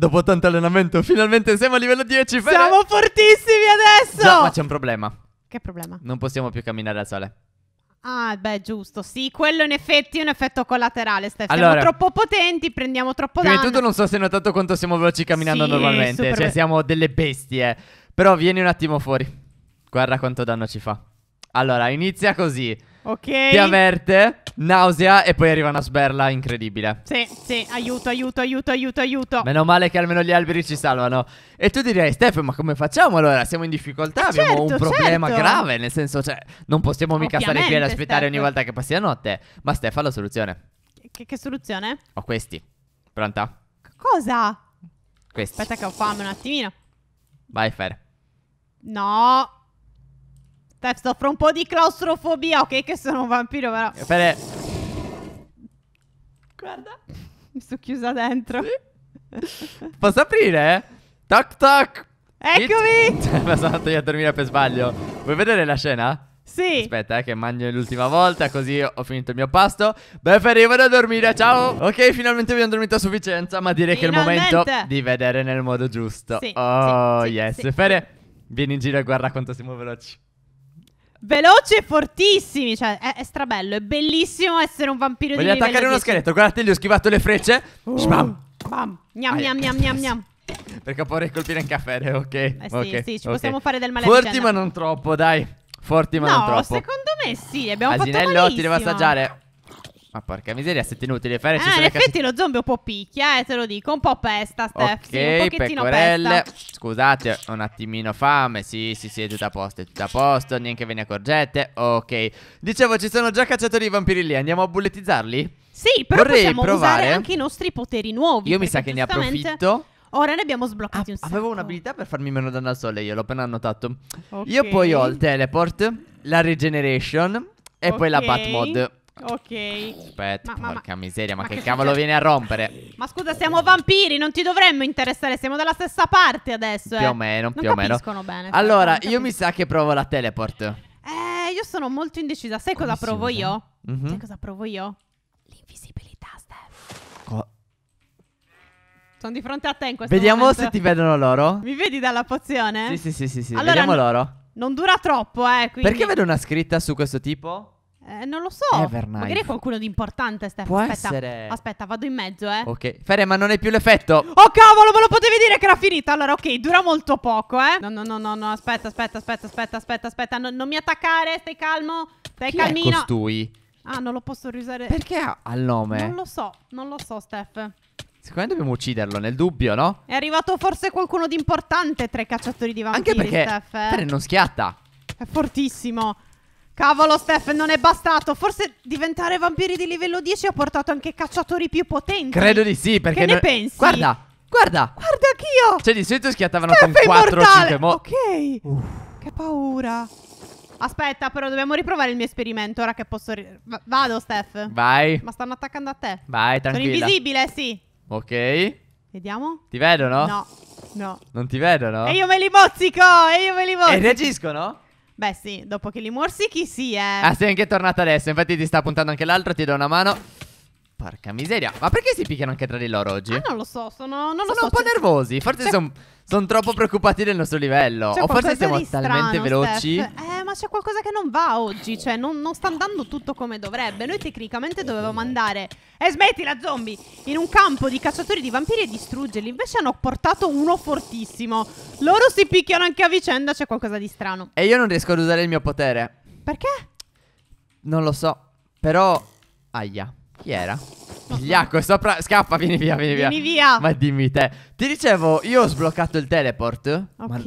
Dopo tanto allenamento, finalmente siamo a livello 10. Fede. Siamo fortissimi adesso! No, ma c'è un problema. Che problema? Non possiamo più camminare al sole. Ah, beh, giusto. Sì, quello in effetti è un effetto collaterale, Steph. Allora, siamo troppo potenti, prendiamo troppo danno. Prima di tutto non so se hai notato quanto siamo veloci camminando sì, normalmente. Cioè, ve- siamo delle bestie. Però vieni un attimo fuori. Guarda quanto danno ci fa. Allora, inizia così. Ok. Ti avverte nausea e poi arriva una sberla incredibile. Sì, sì, aiuto, aiuto, aiuto, aiuto, aiuto. Meno male che almeno gli alberi ci salvano. E tu direi, Steph, ma come facciamo allora? Siamo in difficoltà, eh abbiamo certo, un problema certo. grave, nel senso, cioè, non possiamo mica Ovviamente, stare qui ad aspettare Steph. ogni volta che passi la notte. Ma Steph ha la soluzione. Che, che soluzione? Ho questi. Pronta? Cosa? Questi. Aspetta che ho fame un attimino. Vai, Fer. No. Tef, soffro un po' di claustrofobia, ok che sono un vampiro, però... Bene. Eh, guarda, mi sto chiusa dentro. Posso aprire? Toc toc! Eccomi! Cioè, mi sono andato io a dormire per sbaglio. Vuoi vedere la scena? Sì. Aspetta, eh, che mangio l'ultima volta, così ho finito il mio pasto. Beferi, vado a dormire, ciao. Ok, finalmente abbiamo dormito a sufficienza, ma direi che è il momento di vedere nel modo giusto. Sì, oh, sì, yes. Sì, Fere, vieni in giro e guarda quanto siamo veloci. Veloci e fortissimi, cioè è, è strabello, è bellissimo essere un vampiro Voglio di livello attaccare uno 10. guardate gli ho schivato le frecce uh, Spam Bam, gnam gnam gnam gnam gnam Perché vorrei colpire anche a Fede, ok eh sì, okay. sì, ci okay. possiamo fare del male Forti ma non troppo, dai Forti ma no, non troppo No, secondo me sì, abbiamo Asinello, fatto malissimo Asinello, ti devo assaggiare ma porca miseria, se ti inutile fare Ah, in effetti lo zombie un po' picchia, eh, te lo dico, un po' pesta, Steph. Ok, sì, un pecorelle. Pesta. Scusate, un attimino fame. Sì, sì, sì, è tutto a posto, è tutto a posto, neanche ve ne accorgete. Ok. Dicevo, ci sono già cacciatori di vampiri lì, andiamo a bulletizzarli? Sì, però Vorrei possiamo provare... usare anche i nostri poteri nuovi. Io mi sa che giustamente... ne approfitto. Ora ne abbiamo sbloccati ah, un sacco. Avevo un'abilità per farmi meno danno al sole, io l'ho appena notato. Okay. Io poi ho il teleport, la regeneration e okay. poi la bat mod. Ok. Aspetta, ma, ma, porca miseria, ma, ma che, che, cavolo viene a rompere? Ma scusa, siamo vampiri, non ti dovremmo interessare, siamo dalla stessa parte adesso. Eh. Più o eh. meno, non più o meno. Bene, allora, io mi sa che provo la teleport. Eh, io sono molto indecisa. Sai Come cosa provo usa? io? Mm -hmm. Sai cosa provo io? L'invisibilità, Steph. Co sono di fronte a te in questo Vediamo momento. se ti vedono loro. Mi vedi dalla pozione? Sì, sì, sì, sì. sì. Allora, Vediamo loro. Non dura troppo, eh. Quindi... Perché vedo una scritta su questo tipo? Eh, non lo so. Evernife. Magari è qualcuno di importante, Stefano. Può aspetta, essere. aspetta, vado in mezzo, eh. Ok. Fere, ma non è più l'effetto. Oh, cavolo, me lo potevi dire che era finita. Allora, ok, dura molto poco, eh. No, no, no, no, no. Aspetta, aspetta, aspetta, aspetta, aspetta, aspetta. No, non mi attaccare, stai calmo. Stai Chi calmino. È costui? Ah, non lo posso riusare. Perché ha il nome? Non lo so, non lo so, Steph. Secondo me dobbiamo ucciderlo, nel dubbio, no? È arrivato forse qualcuno di importante tra i cacciatori di vampiri, Anche perché Steph, eh? Fere non schiatta. È fortissimo. Cavolo Steph, non è bastato. Forse diventare vampiri di livello 10 ha portato anche cacciatori più potenti. Credo di sì, perché... Che ne noi... pensi? Guarda, guarda. Guarda anch'io. Cioè di solito schiattavano Steph con 4 o 5 mo... Ok. Uff. Che paura. Aspetta, però dobbiamo riprovare il mio esperimento ora che posso... Va vado Steph. Vai. Ma stanno attaccando a te. Vai, tranquilla. Sono invisibile, sì. Ok. Vediamo. Ti vedono? No. No. Non ti vedono? E io me li mozzico! E io me li mozzico! E reagiscono? Beh, sì, dopo che li morsi, morsichi, sì, eh. Ah, sei anche tornata adesso. Infatti, ti sta puntando anche l'altro. Ti do una mano. Porca miseria. Ma perché si picchiano anche tra di loro oggi? Ah, non lo so. Sono, lo sono so, un po' cioè, nervosi. Forse sono son troppo preoccupati del nostro livello. o forse siamo talmente veloci. Steph. Eh, ma c'è qualcosa che non va oggi, cioè non, non sta andando tutto come dovrebbe. Noi tecnicamente dovevamo andare, e eh, smettila zombie, in un campo di cacciatori di vampiri e distruggerli, invece hanno portato uno fortissimo. Loro si picchiano anche a vicenda, c'è qualcosa di strano. E io non riesco ad usare il mio potere. Perché? Non lo so, però... Aia, chi era? Gliacco è sopra. Scappa, vieni via, vieni via. Vieni via. Ma dimmi te. Ti dicevo, io ho sbloccato il teleport. Ok. Ma...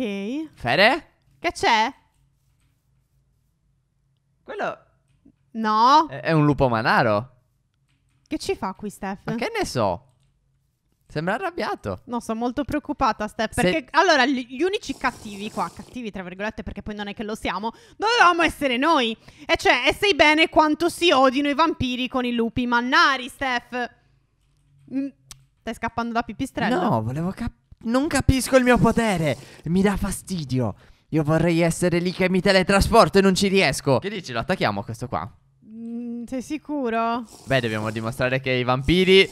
Fere? Che c'è? Quello No. è, un lupo manaro. Che ci fa qui, Steph? Ma che ne so? Sembra arrabbiato. No, sono molto preoccupata, Steph. Perché Se- allora gli, gli unici cattivi qua, cattivi tra virgolette, perché poi non è che lo siamo, dovevamo essere noi. E cioè, e sai bene quanto si odino i vampiri con i lupi mannari, Steph. Mm, Stai scappando da pipistrello? No, volevo cap- Non capisco il mio potere. Mi dà fastidio. Io vorrei essere lì che mi teletrasporto e non ci riesco. Che dici? Lo attacchiamo questo qua? Mm, sei sicuro? Beh, dobbiamo dimostrare che i vampiri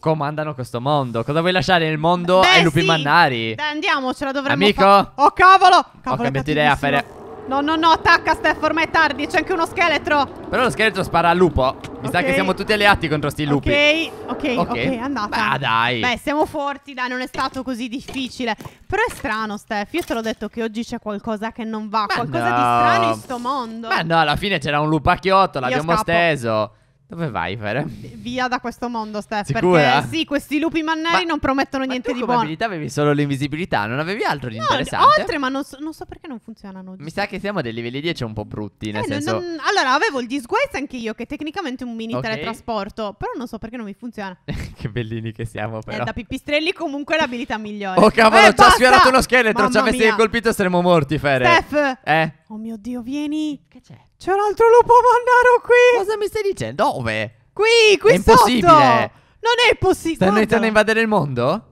comandano questo mondo. Cosa vuoi lasciare nel mondo Beh, ai lupi sì. mannari? Dai, andiamocela, dovremmo Amico? Oh, cavolo! cavolo Ho cambiato idea, Fare... No, no, no, attacca Steph, ormai è tardi, c'è anche uno scheletro. Però lo scheletro spara al lupo. Mi okay. sa che siamo tutti alleati contro sti lupi. Ok, ok, ok, okay andata. Ah, dai. Beh, siamo forti, dai, non è stato così difficile. Però è strano, Steph. Io te l'ho detto che oggi c'è qualcosa che non va. Ma qualcosa no. di strano in sto mondo. Beh, no, alla fine c'era un lupacchiotto, l'abbiamo steso. Dove vai, Fer? Via da questo mondo, Steph. Sicura? Perché sì, questi lupi mannari ma, non promettono niente di buono. Ma abilità avevi solo l'invisibilità, non avevi altro di no, interessante? oltre, ma non so, non so perché non funzionano. Mi sa che siamo a dei livelli 10 un po' brutti, nel eh, senso... Non, allora, avevo il disguise anche io, che è tecnicamente è un mini okay. teletrasporto, però non so perché non mi funziona. che bellini che siamo, eh, però. Eh, da pipistrelli comunque è l'abilità migliore. Oh, cavolo, eh, ci ha sfiorato uno scheletro, ci avessi mia. colpito saremmo morti, Fer. Steph! Eh? Oh mio Dio, vieni. Che c'è? C'è un altro lupo mannaro qui! Cosa mi stai dicendo? Dove? Qui, qui È impossibile! Non è possibile! Stanno iniziando a invadere il mondo?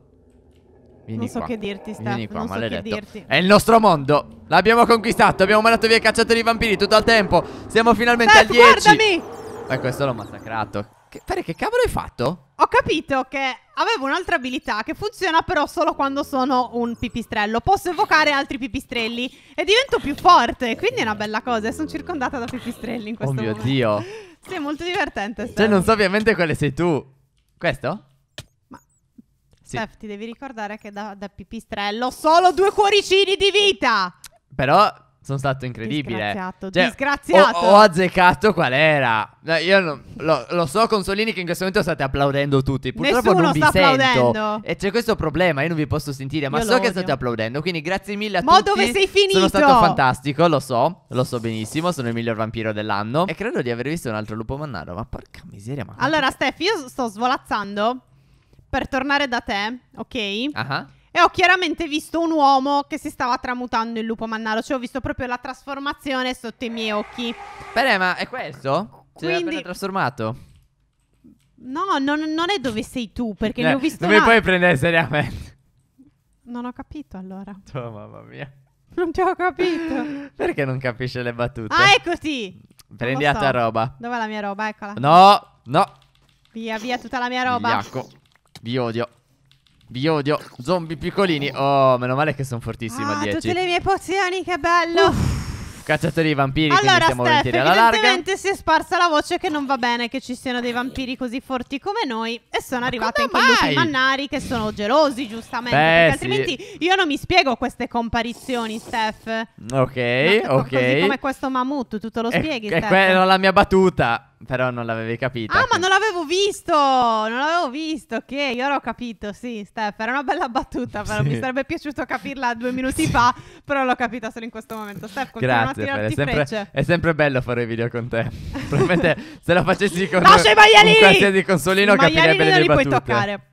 Vieni non so qua. che dirti, Steph. Vieni qua, non maledetto. So è il nostro mondo. L'abbiamo conquistato. Abbiamo mandato via i cacciatori vampiri tutto il tempo. Siamo finalmente Steph, al 10. Guardami! Ma questo l'ho massacrato. Che, Fede, che cavolo hai fatto? Ho capito che avevo un'altra abilità che funziona però solo quando sono un pipistrello. Posso evocare altri pipistrelli e divento più forte. Quindi è una bella cosa. E sono circondata da pipistrelli in questo oh momento. Oh mio dio. Sì, è molto divertente. Steph. Cioè, non so ovviamente quale sei tu. Questo? Ma. Sì. Steph, ti devi ricordare che da, da pipistrello solo due cuoricini di vita. Però sono stato incredibile. Disgraziato. Cioè, Disgraziato. Ho, ho, azzeccato qual era. Io non, lo, lo, so, Consolini, che in questo momento state applaudendo tutti. Purtroppo Nessuno non vi sento. Applaudendo. E c'è questo problema, io non vi posso sentire, ma io so che state applaudendo. Quindi grazie mille a Mo tutti. Ma dove sei finito? Sono stato fantastico, lo so, lo so benissimo. Sono il miglior vampiro dell'anno. E credo di aver visto un altro lupo mannaro. Ma porca miseria, ma. Allora, Steph, io sto svolazzando per tornare da te, ok? Ah. Uh-huh. E ho chiaramente visto un uomo che si stava tramutando in lupo mannaro. Cioè, ho visto proprio la trasformazione sotto i miei occhi. Bene, ma è questo? Si cioè, Quindi... è trasformato? No, non, non, è dove sei tu, perché no, eh, ne ho visto. Non mi puoi prendere seriamente. Non ho capito allora. Oh, mamma mia. Non ti ho capito. perché non capisce le battute? Ah, eccoti. Prendi la so. tua roba. Dov'è la mia roba? Eccola. No, no. Via, via tutta la mia roba. Viaco. Vi odio. Vi odio. Zombie piccolini. Oh, meno male che sono fortissimo ah, a 10. Tutte le mie pozioni, che bello. Uff. Cacciatori di vampiri, allora, siamo Steph, volentieri alla larga. Evidentemente si è sparsa la voce che non va bene che ci siano dei vampiri così forti come noi. E sono arrivati anche i lupi mannari che sono gelosi, giustamente. Beh, perché sì. altrimenti io non mi spiego queste comparizioni, Steph. Ok, ok. Così come questo mammut, tu te lo spieghi, e, Steph. E quella è la mia battuta però non l'avevi capito. Ah, quindi... ma non l'avevo visto! Non l'avevo visto, ok, io l'ho capito, sì, Steph, era una bella battuta, però sì. mi sarebbe piaciuto capirla due minuti sì. fa, però l'ho capita solo in questo momento. Steph, Grazie, a è sempre, è sempre bello fare video con te. Probabilmente se lo facessi con, no, un, un qualsiasi consolino capirebbe le battute. Non li puoi toccare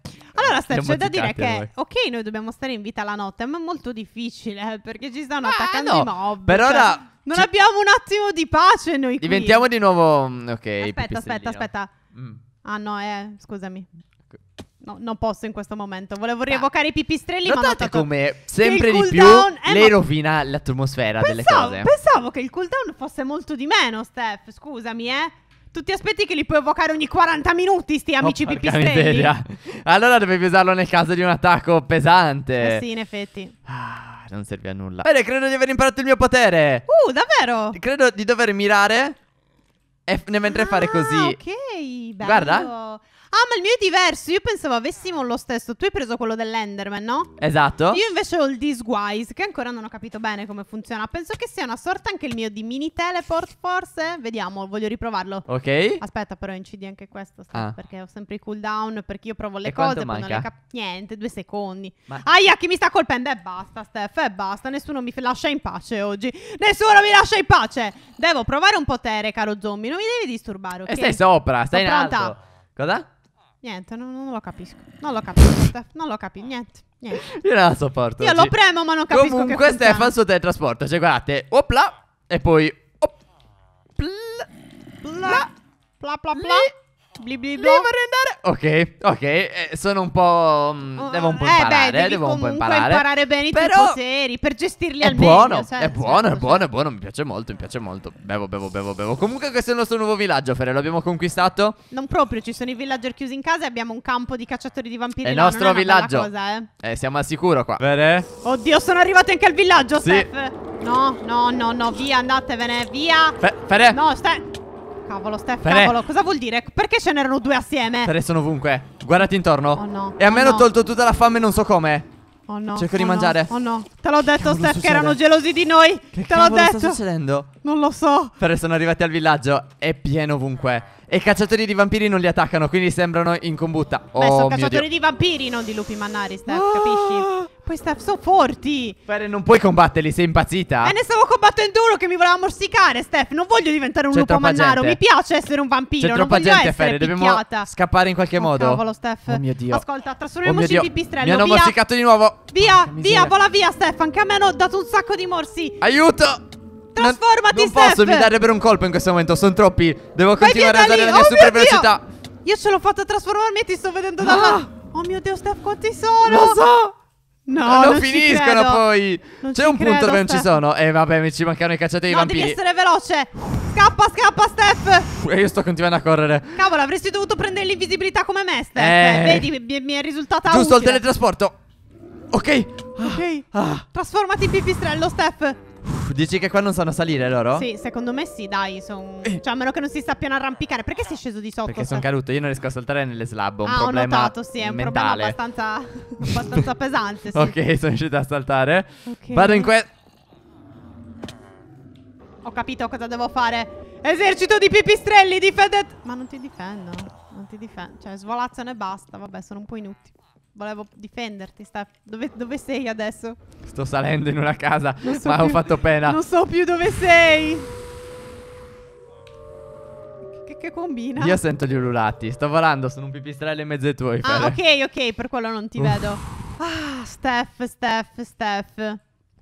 allora Steph, c'è da dire che, ok, noi dobbiamo stare in vita la notte, ma è molto difficile eh, perché ci stanno ma attaccando no. i mob. Per cioè, ora... Non c'è... abbiamo un attimo di pace noi qui. Diventiamo di nuovo... Mm, ok. Aspetta, aspetta, aspetta. Mm. Ah no, eh, scusami. No, non posso in questo momento. Volevo rievocare ah. i pipistrelli. Notate ma come sempre di più eh, lei rovina l'atmosfera pensavo, delle cose. Pensavo che il cooldown fosse molto di meno, Steph. Scusami, eh. Tu ti aspetti che li puoi evocare ogni 40 minuti, sti amici oh, pipistrelli? Allora dovevi usarlo nel caso di un attacco pesante. Eh sì, in effetti. Ah, non serve a nulla. Bene, credo di aver imparato il mio potere. Uh, davvero? Credo di dover mirare e mentre ah, fare così. ok, bello. Guarda. Ah, ma il mio è diverso. Io pensavo avessimo lo stesso. Tu hai preso quello dell'Enderman, no? Esatto. Io invece ho il Disguise, che ancora non ho capito bene come funziona. Penso che sia una sorta anche il mio di mini teleport, forse. Vediamo, voglio riprovarlo. Ok. Aspetta, però incidi anche questo. Ah. Perché ho sempre i cooldown. Perché io provo le e cose, ma non le capisco. Niente, due secondi. Ma... Aia, chi mi sta colpendo? E eh, basta, Steph. E eh, basta. Nessuno mi lascia in pace oggi. Nessuno mi lascia in pace. Devo provare un potere, caro zombie. Non mi devi disturbare, ok? E stai sopra, stai Sono in alto. Cosa? Niente, non, non, lo capisco. Non lo capisco, Steph. Non lo capisco. Niente. Niente. Io non la sopporto. Io lo premo, ma non capisco. Comunque, Stefan sul teletrasporto. Cioè, guardate, opla. E poi. Op, pl, pla, pla, pla, pla bli bli boh. andare. Ok, ok, eh, sono un po'... Mh, mm, oh, devo un po' imparare, eh beh, devi devo un po' imparare. imparare bene Però i tuoi poteri per gestirli al buono, meglio. Cioè, è certo, buono, certo. è buono, è buono, mi piace molto, mi piace molto. Bevo, bevo, bevo, bevo. Comunque questo è il nostro nuovo villaggio, Fere, l'abbiamo conquistato? Non proprio, ci sono i villager chiusi in casa e abbiamo un campo di cacciatori di vampiri. È il nostro no, villaggio. Cosa, eh. eh, siamo al sicuro qua. Fere? Oddio, sono arrivati anche al villaggio, sì. Steph. No, no, no, no, via, andatevene, via. Fe Fere? No, stai... Cavolo, Steph, Fere. cavolo. Cosa vuol dire? Perché ce n'erano due assieme? Fere sono ovunque. Guardati intorno. Oh no. E a oh me no. tolto tutta la fame, non so come. Oh no. Cerco oh di no. mangiare. Oh no. Te l'ho detto, Steph, succede? che erano gelosi di noi. Che Te l'ho detto. Cosa sta succedendo? Non lo so. Però sono arrivati al villaggio. È pieno ovunque. E i cacciatori di vampiri non li attaccano, quindi sembrano in combutta. Oh, Beh, sono cacciatori Dio. di vampiri, non di lupi mannari, Steph, oh. capisci? Poi, Steph, sono forti. Fere, non puoi combatterli, sei impazzita. E ne stavo combattendo uno che mi voleva morsicare, Steph. Non voglio diventare un lupo mannaro. Gente. Mi piace essere un vampiro. C'è troppa gente, Fere. Dobbiamo picchiata. scappare in qualche oh, modo. Cavolo, Steph. Oh mio Dio. Ascolta, trasformiamoci oh, in pipistrello. Mi hanno via. morsicato di nuovo. Via, via, vola via, Steph. Stefan, che a me hanno dato un sacco di morsi. Aiuto! Trasformati, non, non Steph! Non posso, mi dare per un colpo in questo momento, sono troppi. Devo Vai continuare a dare lì. la mia oh super velocità. Io ce l'ho fatta trasformarmi e ti sto vedendo da ah! là. Ah. Oh mio Dio, Steph, quanti sono? Lo so! No, ah, non, non finiscono poi. C'è un punto credo, dove non ci sono. E eh, vabbè, mi ci mancano i cacciatori no, vampiri. devi essere veloce. Scappa, scappa, Steph. E eh, io sto continuando a correre. Cavolo, avresti dovuto prendere l'invisibilità come me, Steph. Eh. Vedi, mi, mi è risultata Giusto, utile. il teletrasporto. Ok. Ah. Ok. Ah. Trasformati in pipistrello, Steph. dici che qua non sanno salire loro? Sì, secondo me sì, dai. Son... Eh. Cioè, a meno che non si sappiano arrampicare. Perché sei sceso di sotto? Perché sono caduto. Io non riesco a saltare nelle slab. Ho un ah, problema. Ho notato, sì, è un mentale. problema abbastanza, abbastanza pesante. Sì. Ok, sono riuscito a saltare. Okay. Vado in questo. Ho capito cosa devo fare. Esercito di pipistrelli, difendete. Ma non ti difendo. Non ti difendo. Cioè, svolazzano e basta. Vabbè, sono un po' inutili volevo difenderti. Sta... Dove, dove, sei adesso? Sto salendo in una casa, so ma più, ho fatto pena. Non so più dove sei. Che, che combina? Io sento gli ululati. Sto volando, sono un pipistrello in mezzo ai tuoi. Ah, fare. ok, ok, per quello non ti Uff. vedo. Ah, Steph, Steph, Steph.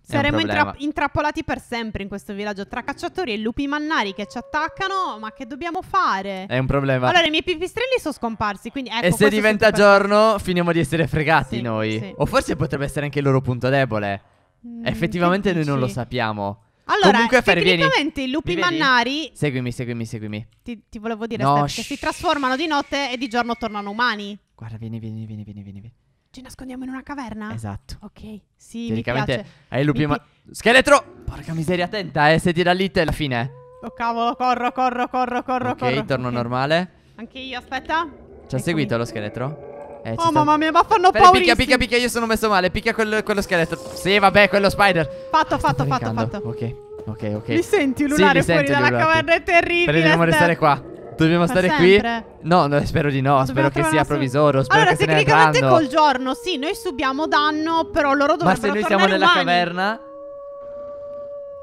Saremmo intra- intrappolati per sempre in questo villaggio tra cacciatori e lupi mannari che ci attaccano. Ma che dobbiamo fare? È un problema. Allora, i miei pipistrelli sono scomparsi. Quindi ecco, e se diventa giorno, per... finiamo di essere fregati sì, noi. Sì. O forse potrebbe essere anche il loro punto debole. Mm, Effettivamente, noi non lo sappiamo. Allora, Comunque, tecnicamente i lupi mannari. Seguimi, seguimi, seguimi. Ti, ti volevo dire no, Steph, che si trasformano di notte e di giorno tornano umani. Guarda, vieni, vieni, vieni, vieni. vieni. Ci nascondiamo in una caverna? Esatto. Ok, sì, mi è Hai lupi, ma... scheletro! Porca miseria, attenta, eh, se ti da lì è la fine. Oh cavolo, corro, corro, corro, corro, Ok, corro. torno okay. normale. Anche io, aspetta. Ci ha seguito lo scheletro? Eh, oh mamma mia, ma fanno paura. Picchia, picchia, picchia, io sono messo male. Picchia quel, quello scheletro. Sì, vabbè, quello spider. Fatto, ah, fatto, fatto, fatto. Ok, ok, ok. Mi senti lunare sì, fuori dalla caverna, è terribile. dobbiamo restare qua. Dobbiamo Fa stare sempre. qui? No, no, spero di no. Dobbiamo spero che sia provvisorio. Spero allora, che tecnicamente col giorno, sì, noi subiamo danno, però loro dovrebbero Ma se noi siamo nella caverna?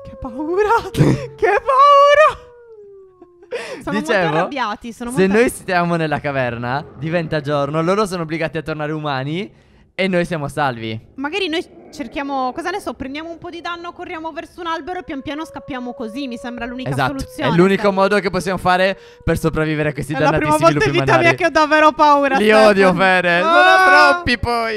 Che paura! che paura! Sono Dicevo, molto arrabbiati. Sono molto se noi stiamo nella caverna, diventa giorno, loro sono obbligati a tornare umani e noi siamo salvi. Magari noi cerchiamo, cosa ne so, prendiamo un po' di danno, corriamo verso un albero e pian piano scappiamo così, mi sembra l'unica esatto. soluzione. È cioè. l'unico sai. modo che possiamo fare per sopravvivere a questi danni. lupi È la prima volta in vita mia che ho davvero paura. Li Stefano. odio, Fere, ah. sono troppi poi.